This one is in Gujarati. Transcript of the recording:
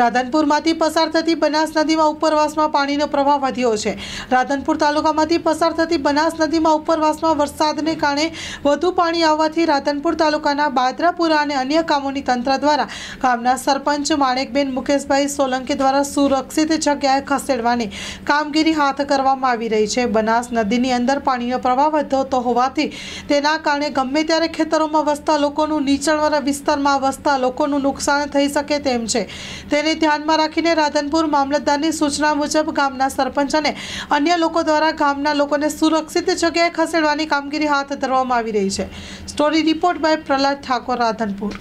રાધનપુરમાંથી પસાર થતી બનાસ નદીમાં ઉપરવાસમાં પાણીનો પ્રવાહ વધ્યો છે રાધનપુર તાલુકામાંથી પસાર થતી બનાસ નદીમાં ઉપરવાસમાં વરસાદને કારણે વધુ પાણી આવવાથી રાધનપુર તાલુકાના બાદરાપુરા અને અન્ય કામોની તંત્ર દ્વારા ગામના સરપંચ માણેકબેન મુકેશભાઈ સોલંકી દ્વારા સુરક્ષિત જગ્યાએ ખસેડવાની કામગીરી હાથ કરવામાં આવી રહી છે બનાસ નદીની અંદર પાણીનો પ્રવાહ વધતો હોવાથી તેના કારણે ગમે ત્યારે ખેતરોમાં વસતા લોકોનું નીચાણવાળા વિસ્તારમાં વસતા લોકોનું નુકસાન થઈ શકે તેમ છે તે તેને ધ્યાનમાં રાખીને રાધનપુર મામલતદારની સૂચના મુજબ ગામના સરપંચ અને અન્ય લોકો દ્વારા ગામના લોકોને સુરક્ષિત જગ્યાએ ખસેડવાની કામગીરી હાથ ધરવામાં આવી રહી છે story report by Prahlad Thakor Radhanpur